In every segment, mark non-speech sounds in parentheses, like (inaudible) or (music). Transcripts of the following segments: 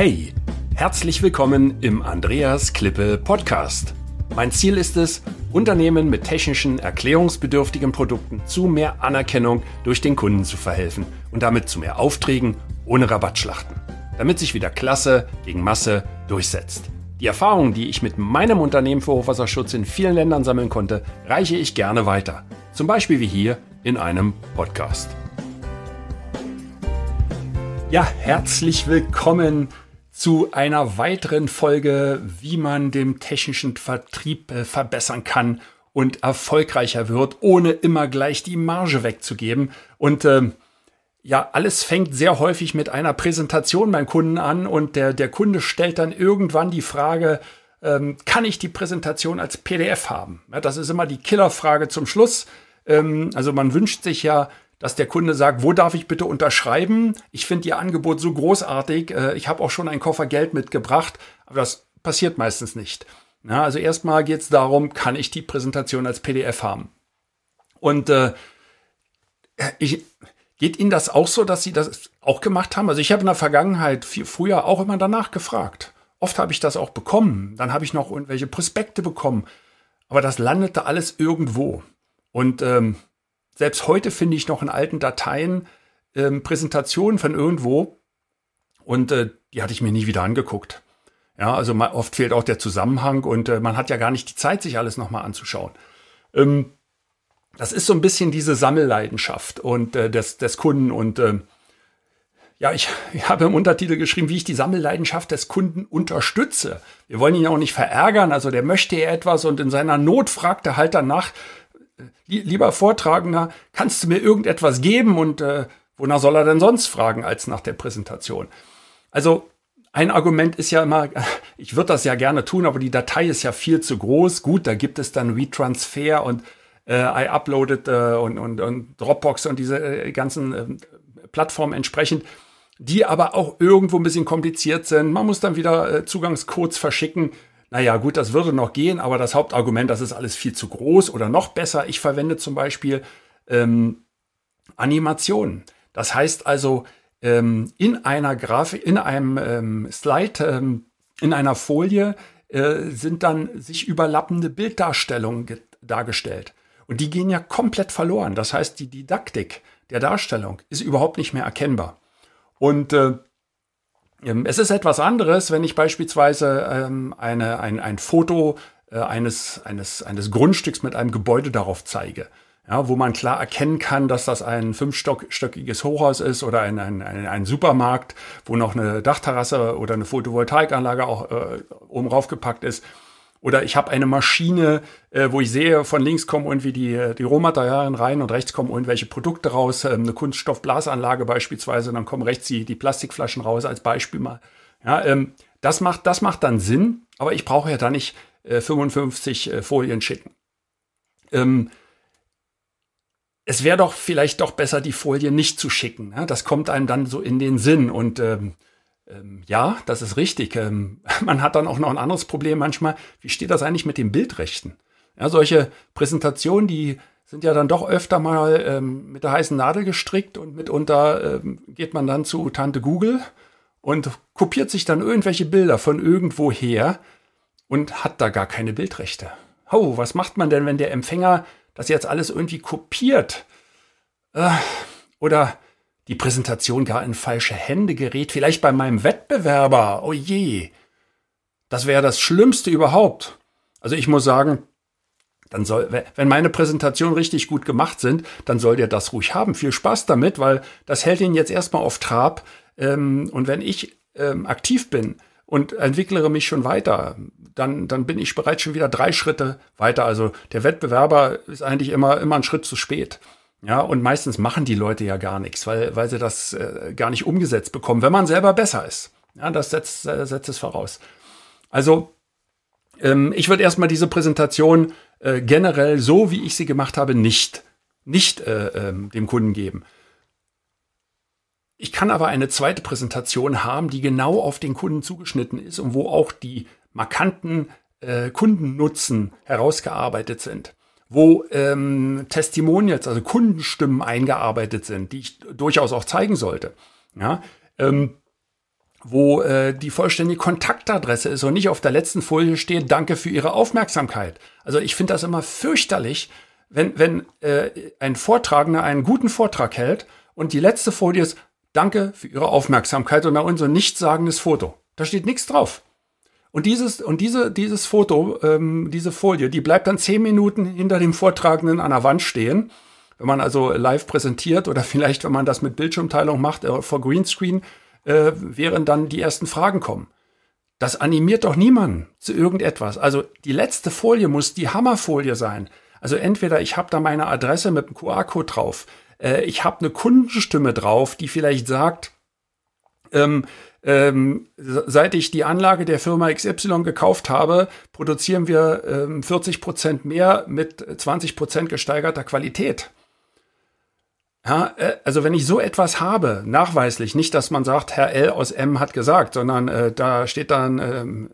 Hey, herzlich willkommen im Andreas Klippe Podcast. Mein Ziel ist es, Unternehmen mit technischen, erklärungsbedürftigen Produkten zu mehr Anerkennung durch den Kunden zu verhelfen und damit zu mehr Aufträgen ohne Rabattschlachten, damit sich wieder Klasse gegen Masse durchsetzt. Die Erfahrungen, die ich mit meinem Unternehmen für Hochwasserschutz in vielen Ländern sammeln konnte, reiche ich gerne weiter. Zum Beispiel wie hier in einem Podcast. Ja, herzlich willkommen zu einer weiteren Folge, wie man dem technischen Vertrieb äh, verbessern kann und erfolgreicher wird, ohne immer gleich die Marge wegzugeben. Und ähm, ja, alles fängt sehr häufig mit einer Präsentation beim Kunden an und der, der Kunde stellt dann irgendwann die Frage, ähm, kann ich die Präsentation als PDF haben? Ja, das ist immer die Killerfrage zum Schluss. Ähm, also man wünscht sich ja dass der Kunde sagt, wo darf ich bitte unterschreiben? Ich finde Ihr Angebot so großartig, äh, ich habe auch schon einen Koffer Geld mitgebracht, aber das passiert meistens nicht. Ja, also erstmal geht es darum, kann ich die Präsentation als PDF haben? Und äh, ich, geht Ihnen das auch so, dass Sie das auch gemacht haben? Also ich habe in der Vergangenheit viel früher auch immer danach gefragt. Oft habe ich das auch bekommen. Dann habe ich noch irgendwelche Prospekte bekommen. Aber das landete alles irgendwo. Und ähm, selbst heute finde ich noch in alten Dateien ähm, Präsentationen von irgendwo und äh, die hatte ich mir nie wieder angeguckt. Ja, also mal, oft fehlt auch der Zusammenhang und äh, man hat ja gar nicht die Zeit, sich alles nochmal anzuschauen. Ähm, das ist so ein bisschen diese Sammelleidenschaft und äh, des, des Kunden und äh, ja, ich, ich habe im Untertitel geschrieben, wie ich die Sammelleidenschaft des Kunden unterstütze. Wir wollen ihn auch nicht verärgern, also der möchte ja etwas und in seiner Not fragt er halt danach, äh, lieber Vortragender, kannst du mir irgendetwas geben und äh, wonach soll er denn sonst fragen als nach der Präsentation? Also ein Argument ist ja immer, (laughs) ich würde das ja gerne tun, aber die Datei ist ja viel zu groß. Gut, da gibt es dann WeTransfer und äh, iUploaded äh, und, und, und Dropbox und diese äh, ganzen äh, Plattformen entsprechend, die aber auch irgendwo ein bisschen kompliziert sind. Man muss dann wieder äh, Zugangscodes verschicken naja gut, das würde noch gehen, aber das Hauptargument, das ist alles viel zu groß oder noch besser, ich verwende zum Beispiel ähm, Animationen. Das heißt also, ähm, in einer Grafik, in einem ähm, Slide, ähm, in einer Folie äh, sind dann sich überlappende Bilddarstellungen dargestellt. Und die gehen ja komplett verloren. Das heißt, die Didaktik der Darstellung ist überhaupt nicht mehr erkennbar. Und äh, ähm, es ist etwas anderes, wenn ich beispielsweise ähm, eine, ein, ein Foto äh, eines, eines, eines Grundstücks mit einem Gebäude darauf zeige. Ja, wo man klar erkennen kann, dass das ein fünfstöckiges Hochhaus ist oder ein, ein, ein, ein, Supermarkt, wo noch eine Dachterrasse oder eine Photovoltaikanlage auch äh, oben raufgepackt ist. Oder ich habe eine Maschine, äh, wo ich sehe, von links kommen irgendwie die, äh, die Rohmaterialien rein und rechts kommen irgendwelche Produkte raus, ähm, eine Kunststoffblasanlage beispielsweise, und dann kommen rechts die, die Plastikflaschen raus, als Beispiel mal. Ja, ähm, das, macht, das macht dann Sinn, aber ich brauche ja da nicht äh, 55 äh, Folien schicken. Ähm, es wäre doch vielleicht doch besser, die Folien nicht zu schicken. Ja? Ne? Das kommt einem dann so in den Sinn und ähm, ähm, ja, das ist richtig. Ähm, (laughs) man hat dann auch noch ein anderes Problem manchmal. Wie steht das eigentlich mit den Bildrechten? Ja, solche Präsentationen, die sind ja dann doch öfter mal ähm, mit der heißen Nadel gestrickt und mitunter ähm, geht man dann zu Tante Google und kopiert sich dann irgendwelche Bilder von irgendwoher und hat da gar keine Bildrechte. Oh, was macht man denn, wenn der Empfänger das jetzt alles irgendwie kopiert? Äh, oder die Präsentation gar in falsche Hände gerät, vielleicht bei meinem Wettbewerber. Oh je. Das wäre das Schlimmste überhaupt. Also ich muss sagen, dann soll, wenn meine Präsentationen richtig gut gemacht sind, dann soll ihr das ruhig haben. Viel Spaß damit, weil das hält ihn jetzt erstmal auf Trab. Ähm, und wenn ich ähm, aktiv bin und entwicklere mich schon weiter, dann, dann bin ich bereits schon wieder drei Schritte weiter. Also der Wettbewerber ist eigentlich immer, immer einen Schritt zu spät. Ja, und meistens machen die Leute ja gar nichts, weil, weil sie das äh, gar nicht umgesetzt bekommen, wenn man selber besser ist. Ja, das setzt, äh, setzt es voraus. Also, ähm, ich würde erstmal diese Präsentation äh, generell, so wie ich sie gemacht habe, nicht, nicht äh, ähm, dem Kunden geben. Ich kann aber eine zweite Präsentation haben, die genau auf den Kunden zugeschnitten ist und wo auch die markanten äh, Kundennutzen herausgearbeitet sind wo ähm, Testimonials, also Kundenstimmen eingearbeitet sind, die ich durchaus auch zeigen sollte. Ja, ähm, wo äh, die vollständige Kontaktadresse ist und nicht auf der letzten Folie steht, danke für Ihre Aufmerksamkeit. Also ich finde das immer fürchterlich, wenn, wenn äh, ein Vortragender einen guten Vortrag hält und die letzte Folie ist, danke für Ihre Aufmerksamkeit und da unser nichtssagendes Foto. Da steht nichts drauf. Und dieses, und diese, dieses Foto, ähm, diese Folie, die bleibt dann zehn Minuten hinter dem Vortragenden an der Wand stehen. Wenn man also live präsentiert oder (laughs) vielleicht, wenn man das mit Bildschirmteilung macht, äh, vor Greenscreen, äh, während dann die ersten Fragen kommen. Das animiert doch niemanden zu irgendetwas. Also die letzte Folie muss die Hammerfolie sein. Also entweder ich habe da meine Adresse mit dem QR-Code drauf, äh, ich habe eine Kundenstimme drauf, die vielleicht sagt, ähm, ähm, seit ich die Anlage der Firma XY gekauft habe, produzieren wir ähm, 40 Prozent mehr mit 20 Prozent gesteigerter Qualität. Ja, äh, also wenn ich so etwas habe, nachweislich, nicht, dass man sagt, Herr L aus M hat gesagt, sondern äh, da steht dann ähm,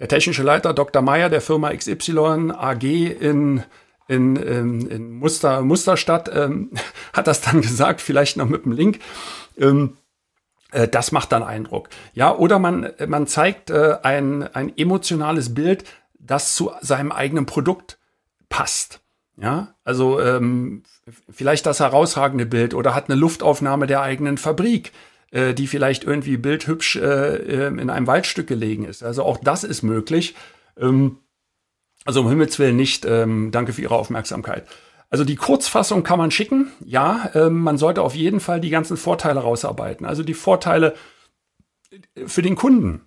der technische Leiter Dr. Meyer der Firma XY AG in in, in, ähm, in Muster, Musterstadt ähm, (laughs) hat das dann gesagt, vielleicht noch mit dem Link. Ähm, äh, das macht dann Eindruck. Ja, oder man, man zeigt äh, ein, ein emotionales Bild, das zu seinem eigenen Produkt passt. Ja, also ähm, vielleicht das herausragende Bild oder hat eine Luftaufnahme der eigenen Fabrik, äh, die vielleicht irgendwie bildhübsch äh, ähm, in einem Waldstück gelegen ist. Also auch das ist möglich. Ähm, also um Himmels Willen nicht. Ähm, danke für Ihre Aufmerksamkeit. Also die Kurzfassung kann man schicken. Ja, äh, man sollte auf jeden Fall die ganzen Vorteile rausarbeiten. Also die Vorteile äh, für den Kunden.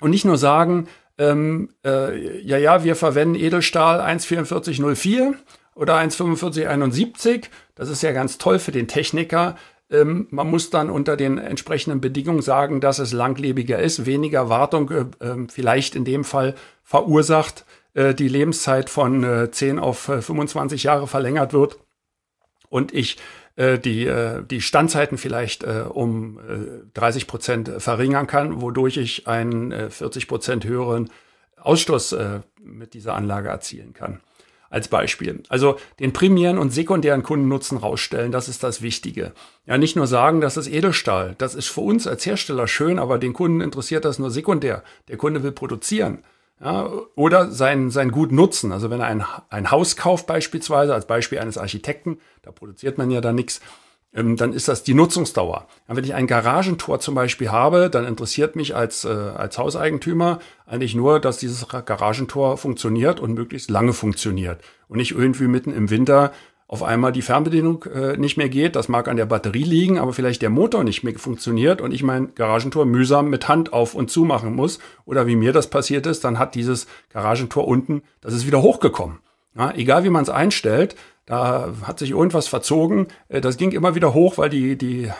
Und nicht nur sagen, ähm, äh, ja, ja, wir verwenden Edelstahl 14404 oder 14571. Das ist ja ganz toll für den Techniker. Ähm, man muss dann unter den entsprechenden Bedingungen sagen, dass es langlebiger ist, weniger Wartung äh, ähm, vielleicht in dem Fall verursacht äh, die Lebenszeit von äh, 10 auf äh, 25 Jahre verlängert wird und ich äh, die, äh, die Standzeiten vielleicht um 30 Prozent verringern kann, wodurch ich einen 40 Prozent höheren Ausstoß mit dieser Anlage erzielen kann. Als Beispiel. Also den primären und sekundären Kundennutzen rausstellen, das ist das Wichtige. Ja, nicht nur sagen, das ist Edelstahl. Das ist für uns als Hersteller schön, aber den Kunden interessiert das nur sekundär. Der Kunde will produzieren. Ja, oder sein, sein Gut nutzen. Also wenn er ein, ein Haus kauft beispielsweise, als Beispiel eines Architekten, da produziert man ja da nichts, ähm, dann ist das die Nutzungsdauer. Ja, wenn ich ein Garagentor zum Beispiel habe, dann interessiert mich als, äh, als Hauseigentümer eigentlich nur, dass dieses Garagentor funktioniert und möglichst lange funktioniert. Und nicht irgendwie mitten im Winter auf einmal die Fernbedienung äh, nicht mehr geht. Das mag an der Batterie liegen, aber vielleicht der Motor nicht mehr funktioniert und ich mein Garagentor mühsam mit Hand auf und zu machen muss. Oder wie mir das passiert ist, dann hat dieses Garagentor unten, das ist wieder hochgekommen. Ja, egal wie man es einstellt, da hat sich irgendwas verzogen. Äh, das ging immer wieder hoch, weil die, die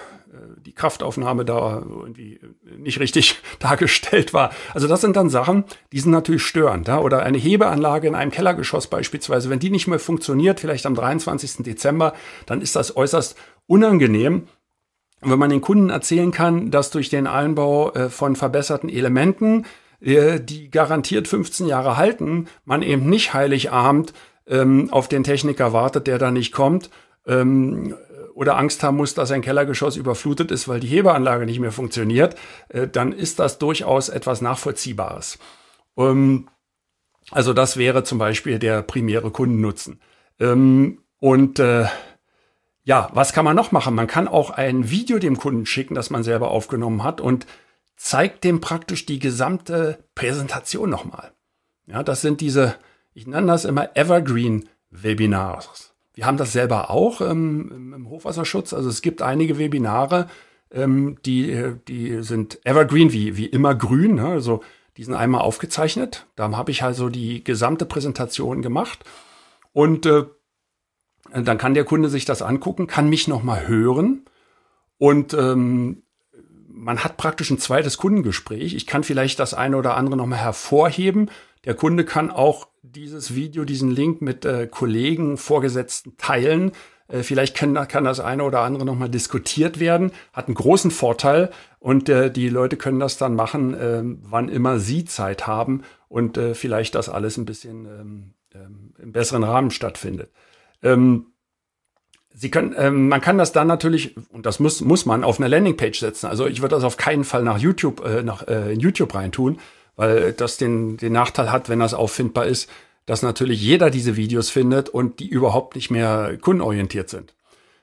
Kraftaufnahme da irgendwie nicht richtig (laughs) dargestellt war. Also das sind dann Sachen, die sind natürlich störend. Ja? Oder eine Hebeanlage in einem Kellergeschoss beispielsweise, wenn die nicht mehr funktioniert, vielleicht am 23. Dezember, dann ist das äußerst unangenehm. Und wenn man den Kunden erzählen kann, dass durch den Einbau äh, von verbesserten Elementen, äh, die garantiert 15 Jahre halten, man eben nicht Heiligabend ähm, auf den Techniker wartet, der da nicht kommt, ähm, oder Angst haben muss, dass ein Kellergeschoss überflutet ist, weil die Hebeanlage nicht mehr funktioniert, äh, dann ist das durchaus etwas Nachvollziehbares. Ähm, also das wäre zum Beispiel der primäre Kundennutzen. Ähm, und äh, ja, was kann man noch machen? Man kann auch ein Video dem Kunden schicken, das man selber aufgenommen hat und zeigt dem praktisch die gesamte Präsentation nochmal. Ja, das sind diese, ich nenne das immer Evergreen Webinars. Wir haben das selber auch ähm, im Hochwasserschutz. Also es gibt einige Webinare, ähm, die, die sind evergreen, wie, wie immer grün. Ne? Also die sind einmal aufgezeichnet. Da habe ich also die gesamte Präsentation gemacht. Und äh, dann kann der Kunde sich das angucken, kann mich nochmal hören. Und ähm, man hat praktisch ein zweites Kundengespräch. Ich kann vielleicht das eine oder andere nochmal hervorheben. Der Kunde kann auch dieses Video, diesen Link mit äh, Kollegen, Vorgesetzten teilen. Äh, vielleicht können, kann, das eine oder andere nochmal diskutiert werden. Hat einen großen Vorteil und äh, die Leute können das dann machen, ähm, wann immer sie Zeit haben und äh, vielleicht das alles ein bisschen ähm, ähm, im besseren Rahmen stattfindet. Ähm, Sie können, ähm, man kann das dann natürlich, und das muss, muss man auf eine Landingpage setzen. Also ich würde das auf keinen Fall nach YouTube, äh, nach äh, in YouTube reintun, weil das den, den Nachteil hat, wenn das auffindbar ist, dass natürlich jeder diese Videos findet und die überhaupt nicht mehr kundenorientiert sind.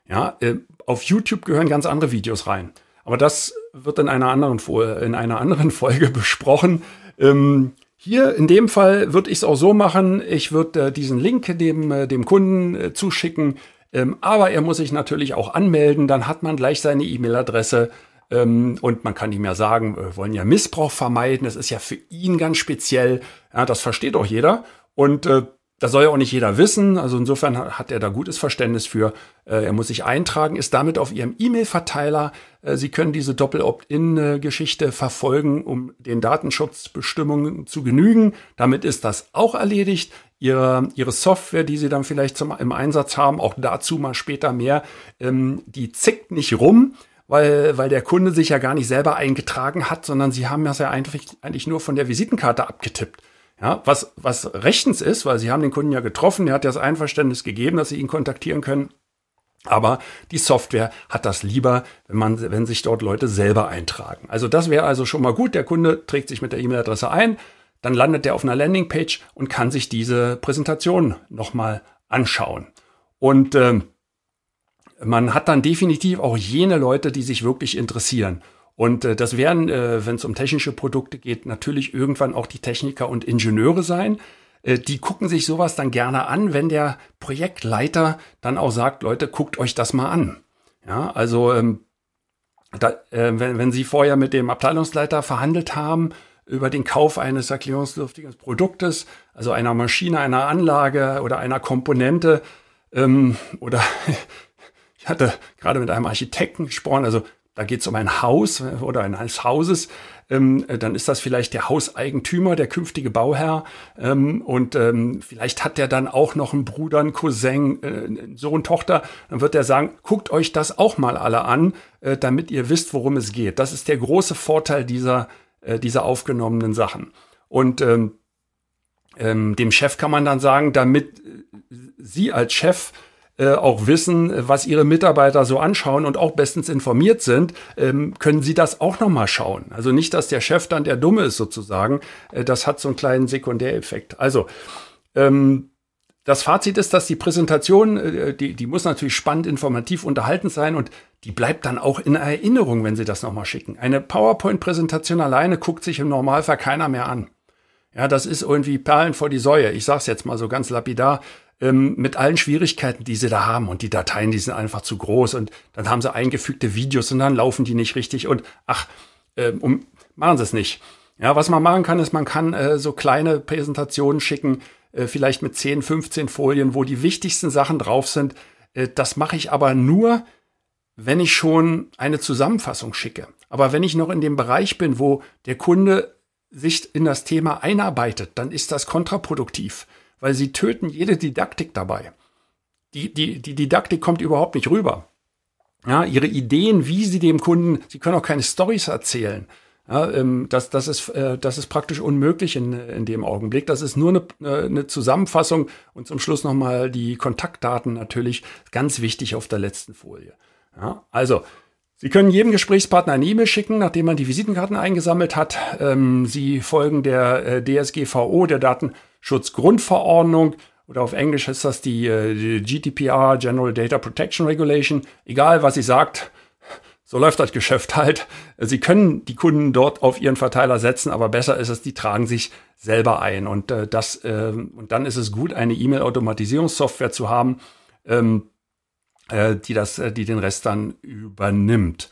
Ja, äh, auf YouTube gehören ganz andere Videos rein. Aber das wird in einer anderen, in einer anderen (laughs) Folge besprochen. Ähm, hier in dem Fall würde ich es auch so machen, ich würde äh, diesen Link dem, äh, dem Kunden äh, zuschicken, ähm, aber er muss sich natürlich auch anmelden, dann hat man gleich seine E-Mail-Adresse ähm, und man kann ihm ja sagen, wir äh, wollen ja Missbrauch vermeiden. Das ist ja für ihn ganz speziell. Ja, das versteht auch jeder. Und äh, das soll ja auch nicht jeder wissen. Also insofern hat er da gutes Verständnis für. Äh, er muss sich eintragen, ist damit auf Ihrem E-Mail-Verteiler. Äh, Sie können diese Doppel-Opt-in-Geschichte verfolgen, um den Datenschutzbestimmungen zu genügen. Damit ist das auch erledigt. Ihre, ihre Software, die Sie dann vielleicht zum, im Einsatz haben, auch dazu mal später mehr, ähm, die zickt nicht rum weil, weil der Kunde sich ja gar nicht selber eingetragen hat, sondern sie haben das ja eigentlich, eigentlich nur von der Visitenkarte abgetippt. Ja, was, was rechtens ist, weil sie haben den Kunden ja getroffen, er hat ja das Einverständnis gegeben, dass sie ihn kontaktieren können. Aber die Software hat das lieber, wenn man, wenn sich dort Leute selber eintragen. Also das wäre also schon mal gut. Der Kunde trägt sich mit der E-Mail-Adresse ein, dann landet er auf einer Landingpage und kann sich diese Präsentation nochmal anschauen. Und ähm, man hat dann definitiv auch jene Leute, die sich wirklich interessieren. Und äh, das werden, äh, wenn es um technische Produkte geht, natürlich irgendwann auch die Techniker und Ingenieure sein. Äh, die gucken sich sowas dann gerne an, wenn der Projektleiter dann auch sagt, Leute, guckt euch das mal an. Ja, also ähm, da, äh, wenn, wenn Sie vorher mit dem Abteilungsleiter verhandelt haben über den Kauf eines erklärungsdürftigen Produktes, also einer Maschine, einer Anlage oder einer Komponente ähm, oder ich hatte gerade mit einem Architekten gesprochen, also da geht es um ein Haus äh, oder eines Hauses, ähm, äh, dann ist das vielleicht der Hauseigentümer, der künftige Bauherr. Ähm, und ähm, vielleicht hat der dann auch noch einen Bruder, einen Cousin, äh, Sohn, Tochter. Dann wird er sagen, guckt euch das auch mal alle an, äh, damit ihr wisst, worum es geht. Das ist der große Vorteil dieser, äh, dieser aufgenommenen Sachen. Und ähm, ähm, dem Chef kann man dann sagen, damit äh, Sie als Chef äh, auch wissen, was ihre Mitarbeiter so anschauen und auch bestens informiert sind, ähm, können sie das auch nochmal schauen. Also nicht, dass der Chef dann der Dumme ist sozusagen. Äh, das hat so einen kleinen Sekundäreffekt. Also, ähm, das Fazit ist, dass die Präsentation, äh, die, die muss natürlich spannend, informativ, unterhaltend sein und die bleibt dann auch in Erinnerung, wenn Sie das nochmal schicken. Eine PowerPoint-Präsentation alleine guckt sich im Normalfall keiner mehr an. Ja, das ist irgendwie Perlen vor die Säue. Ich sag's jetzt mal so ganz lapidar ähm, mit allen Schwierigkeiten, die sie da haben. Und die Dateien, die sind einfach zu groß. Und dann haben sie eingefügte Videos und dann laufen die nicht richtig. Und ach, äh, um, machen sie es nicht. Ja, was man machen kann, ist, man kann äh, so kleine Präsentationen schicken, äh, vielleicht mit 10, 15 Folien, wo die wichtigsten Sachen drauf sind. Äh, das mache ich aber nur, wenn ich schon eine Zusammenfassung schicke. Aber wenn ich noch in dem Bereich bin, wo der Kunde sich in das Thema einarbeitet, dann ist das kontraproduktiv weil sie töten jede Didaktik dabei. Die, die, die Didaktik kommt überhaupt nicht rüber. Ja, ihre Ideen, wie sie dem Kunden, sie können auch keine Stories erzählen. Ja, ähm, das, das, ist, äh, das ist praktisch unmöglich in, in dem Augenblick. Das ist nur eine, äh, eine Zusammenfassung und zum Schluss nochmal die Kontaktdaten natürlich ganz wichtig auf der letzten Folie. Ja, also, Sie können jedem Gesprächspartner eine E-Mail schicken, nachdem man die Visitenkarten eingesammelt hat. Ähm, Sie folgen der äh, DSGVO, der Daten. Datenschutzgrundverordnung oder auf Englisch ist das die, äh, die GDPR, General Data Protection Regulation. Egal, was sie sagt, so läuft das Geschäft halt. Sie können die Kunden dort auf ihren Verteiler setzen, aber besser ist es, die tragen sich selber ein. Und äh, das äh, und dann ist es gut, eine E-Mail-Automatisierungssoftware zu haben, ähm, äh, die das, äh, die den Rest dann übernimmt.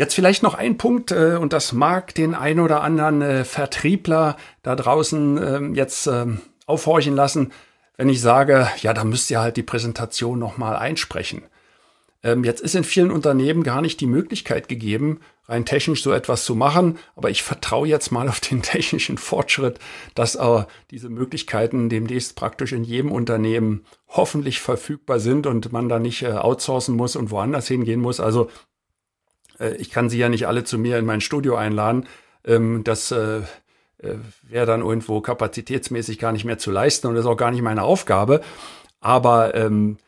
Jetzt vielleicht noch ein Punkt, äh, und das mag den ein oder anderen äh, Vertriebler da draußen äh, jetzt äh, aufhorchen lassen, wenn ich sage, ja, da müsst ihr halt die Präsentation nochmal einsprechen. Ähm, jetzt ist in vielen Unternehmen gar nicht die Möglichkeit gegeben, rein technisch so etwas zu machen, aber ich vertraue jetzt mal auf den (laughs) technischen Fortschritt, dass äh, diese Möglichkeiten demnächst praktisch in jedem Unternehmen hoffentlich verfügbar sind und man da nicht äh, outsourcen muss und woanders hingehen muss. Also äh, ich kann sie ja nicht alle zu mir in mein Studio einladen. Ähm, das äh, äh, wäre dann irgendwo kapazitätsmäßig gar nicht mehr zu leisten und ist auch gar nicht meine Aufgabe. Aber ähm,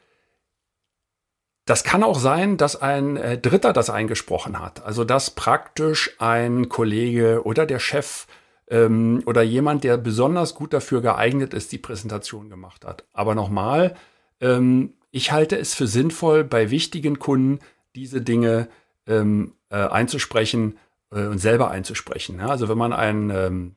das kann auch sein, dass ein äh, Dritter das eingesprochen hat. Also dass praktisch ein Kollege oder der Chef ähm, oder jemand, der besonders gut dafür geeignet ist, die Präsentation gemacht hat. Aber nochmal, ähm, ich halte es für sinnvoll, bei wichtigen Kunden diese Dinge ähm, äh, einzusprechen äh, und selber einzusprechen. Ja? Also wenn man ein, ähm,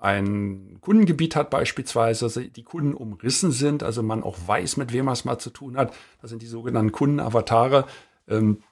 ein Kundengebiet hat beispielsweise, dass die Kunden umrissen sind, also man auch weiß, mit wem man es mal zu tun hat, das sind die sogenannten Kundenavatare, ähm,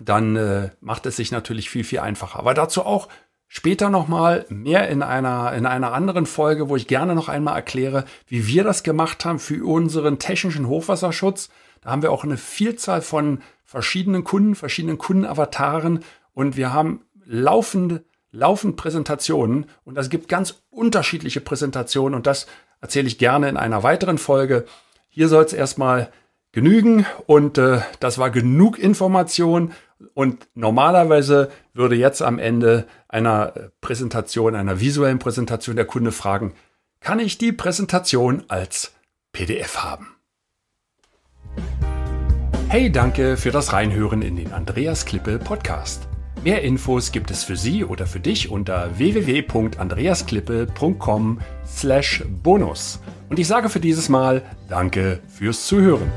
dann äh, macht es sich natürlich viel, viel einfacher. Aber dazu auch später nochmal mehr in einer, in einer anderen Folge, wo ich gerne noch einmal erkläre, wie wir das gemacht haben für unseren technischen Hochwasserschutz, da haben wir auch eine Vielzahl von verschiedenen Kunden, verschiedenen Kundenavataren und wir haben laufende, laufend Präsentationen und es gibt ganz unterschiedliche Präsentationen und das erzähle ich gerne in einer weiteren Folge. Hier soll es erstmal genügen und äh, das war genug Information und normalerweise würde jetzt am Ende einer äh, Präsentation, einer visuellen Präsentation der Kunde fragen, kann ich die Präsentation als PDF haben? Hey, danke für das Reinhören in den Andreas Klippe Podcast. Mehr Infos gibt es für Sie oder für dich unter www.andreasklippe.com/bonus. Und ich sage für dieses Mal Danke fürs Zuhören.